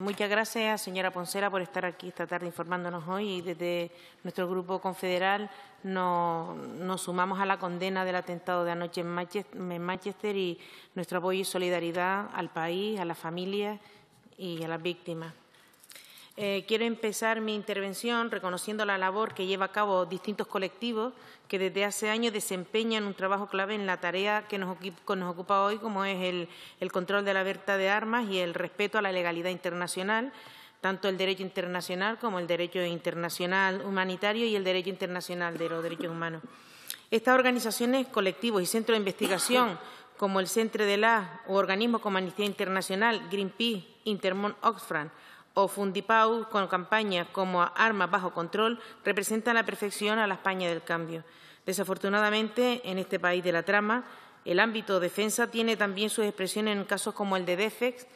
Muchas gracias, señora Poncera, por estar aquí esta tarde informándonos hoy. Y desde nuestro grupo confederal nos, nos, sumamos a la condena del atentado de anoche en Manchester, y nuestro apoyo y solidaridad al país, a las familias y a las víctimas. Eh, quiero empezar mi intervención reconociendo la labor que lleva a cabo distintos colectivos que desde hace años desempeñan un trabajo clave en la tarea que nos, ocupa hoy, como es el, control de la venta de armas y el respeto a la legalidad internacional, tanto el derecho internacional como el derecho internacional humanitario y el derecho internacional de los derechos humanos. Estas organizaciones, colectivos y centros de investigación como el Centro de la o organismo Internacional, Greenpeace, Intermon, Oxfam, o Fundipau con campañas como Armas bajo control representan la perfección a la España del cambio. Desafortunadamente, en este país de la trama, el ámbito defensa tiene también su expresión en casos como el de DEFEX,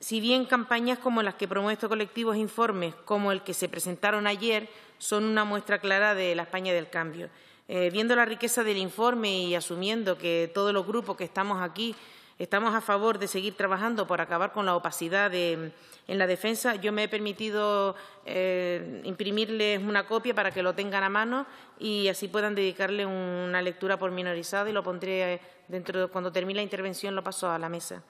si bien campañas como las que promueve estos colectivos informes, como el que se presentaron ayer, son una muestra clara de la España del cambio. Eh, viendo la riqueza del informe y asumiendo que todos los grupos que estamos aquí Estamos a favor de seguir trabajando por acabar con la opacidad en la defensa. Yo me he permitido eh, imprimirles una copia para que lo tengan a mano y así puedan dedicarle una lectura pormenorizada y lo pondré eh, dentro cuando termine la intervención lo paso a la mesa.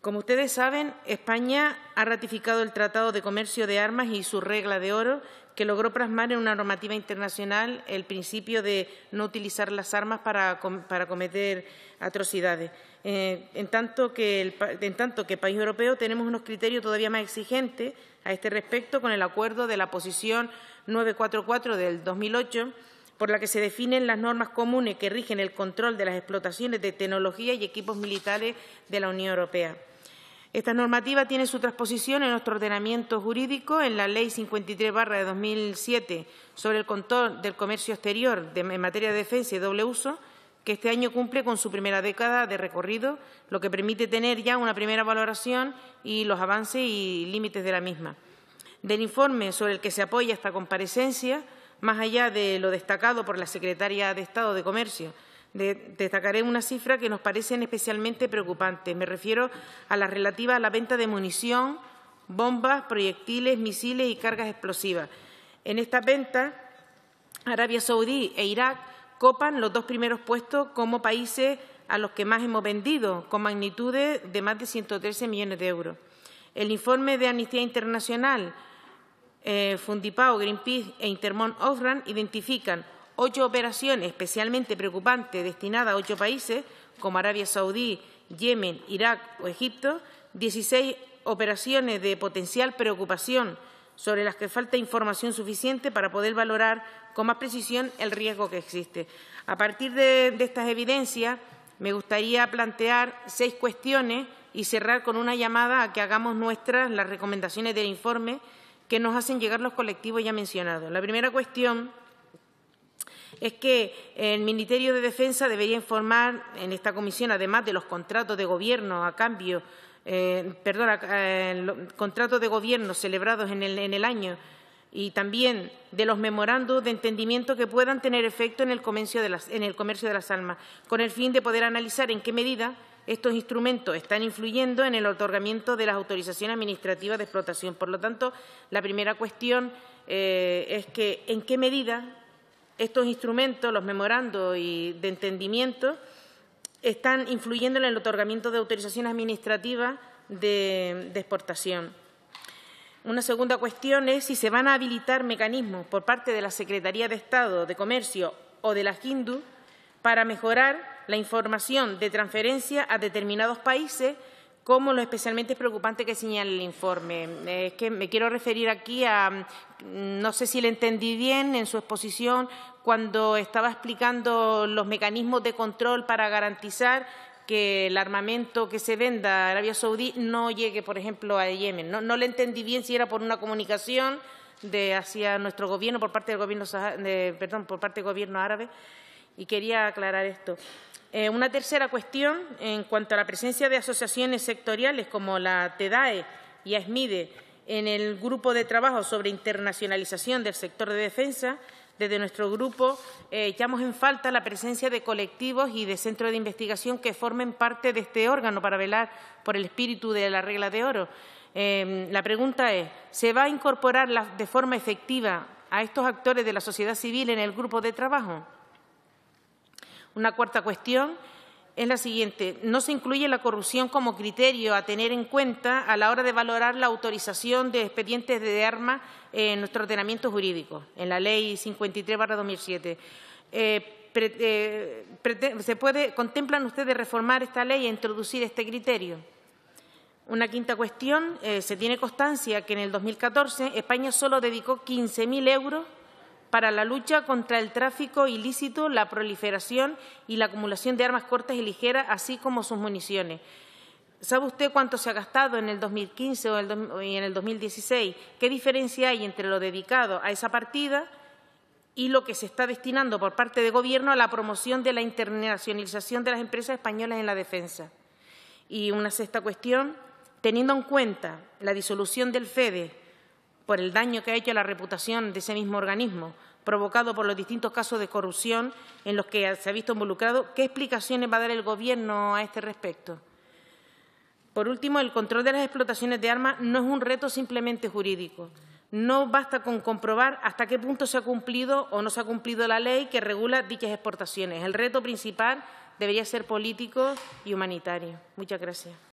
Como ustedes saben, España ha ratificado el Tratado de Comercio de Armas y su regla de oro, que logró plasmar en una normativa internacional el principio de no utilizar las armas para, cometer atrocidades. Eh, en, tanto que en tanto que país europeo tenemos unos criterios todavía más exigentes a este respecto con el acuerdo de la posición 944 del 2008 por la que se definen las normas comunes que rigen el control de las explotaciones de tecnología y equipos militares de la Unión Europea. Esta normativa tiene su transposición en nuestro ordenamiento jurídico en la Ley 53 barra de 2007 sobre el control del comercio exterior en materia de defensa y doble uso, que este año cumple con su primera década de recorrido, lo que permite tener ya una primera valoración y los avances y límites de la misma. Del informe sobre el que se apoya esta comparecencia, más allá de lo destacado por la Secretaria de Estado de Comercio, Destacaré una cifra que nos parece especialmente preocupante. Me refiero a la relativa a la venta de munición, bombas, proyectiles, misiles y cargas explosivas. En esta venta, Arabia Saudí e Irak copan los dos primeros puestos como países a los que más hemos vendido, con magnitudes de más de 113 millones de euros. El informe de Amnistía Internacional, eh, Fundipao, Greenpeace e Intermón Ofran identifican ocho operaciones especialmente preocupantes destinadas a ocho países, como Arabia Saudí, Yemen, Irak o Egipto, 16 operaciones de potencial preocupación sobre las que falta información suficiente para poder valorar con más precisión el riesgo que existe. A partir de, de estas evidencias, me gustaría plantear seis cuestiones y cerrar con una llamada a que hagamos nuestras las recomendaciones del informe que nos hacen llegar los colectivos ya mencionados. La primera cuestión es que el Ministerio de Defensa debería informar en esta comisión, además de los contratos de gobierno a cambio, eh, los contratos de gobierno celebrados en el, año y también de los memorandos de entendimiento que puedan tener efecto en el, comercio de las, en el comercio de las almas, con el fin de poder analizar en qué medida estos instrumentos están influyendo en el otorgamiento de las autorizaciones administrativas de explotación. Por lo tanto, la primera cuestión eh, es que en qué medida estos instrumentos, los memorandos y de entendimiento, están influyendo en el otorgamiento de autorizaciones administrativas de, exportación. Una segunda cuestión es si se van a habilitar mecanismos por parte de la Secretaría de Estado de Comercio o de la HINDU para mejorar la información de transferencia a determinados países como lo especialmente preocupante que señala el informe. Es que me quiero referir aquí a, mm, no sé si le entendí bien en su exposición, cuando estaba explicando los mecanismos de control para garantizar que el armamento que se venda a Arabia Saudí no llegue, por ejemplo, a Yemen. No, no le entendí bien si era por una comunicación de hacia nuestro gobierno por parte del gobierno perdón, por parte del gobierno árabe y quería aclarar esto. Eh, una tercera cuestión, en cuanto a la presencia de asociaciones sectoriales como la TEDAE y ASMIDE en el grupo de trabajo sobre internacionalización del sector de defensa, desde nuestro grupo eh, echamos en falta la presencia de colectivos y de centros de investigación que formen parte de este órgano para velar por el espíritu de la regla de oro. Em, la pregunta es, ¿se va a incorporar de forma efectiva a estos actores de la sociedad civil en el grupo de trabajo? Una cuarta cuestión es la siguiente. No se incluye la corrupción como criterio a tener en cuenta a la hora de valorar la autorización de expedientes de armas en nuestro ordenamiento jurídico, en la Ley 53-2007. Eh, eh, se puede, ¿Contemplan ustedes reformar esta ley e introducir este criterio? Una quinta cuestión, eh, se tiene constancia que en el 2014 España solo dedicó 15.000 euros para la lucha contra el tráfico ilícito, la proliferación y la acumulación de armas cortas y ligeras, así como sus municiones. ¿Sabe usted cuánto se ha gastado en el 2015 y en el 2016? ¿Qué diferencia hay entre lo dedicado a esa partida y lo que se está destinando por parte del Gobierno a la promoción de la internacionalización de las empresas españolas en la defensa? Y una sexta cuestión, teniendo en cuenta la disolución del FEDE, por el daño que ha hecho a la reputación de ese mismo organismo, provocado por los distintos casos de corrupción en los que se ha visto involucrado, ¿qué explicaciones va a dar el Gobierno a este respecto? Por último, el control de las explotaciones de armas no es un reto simplemente jurídico. No basta con comprobar hasta qué punto se ha cumplido o no se ha cumplido la ley que regula dichas exportaciones. El reto principal debería ser político y humanitario. Muchas gracias.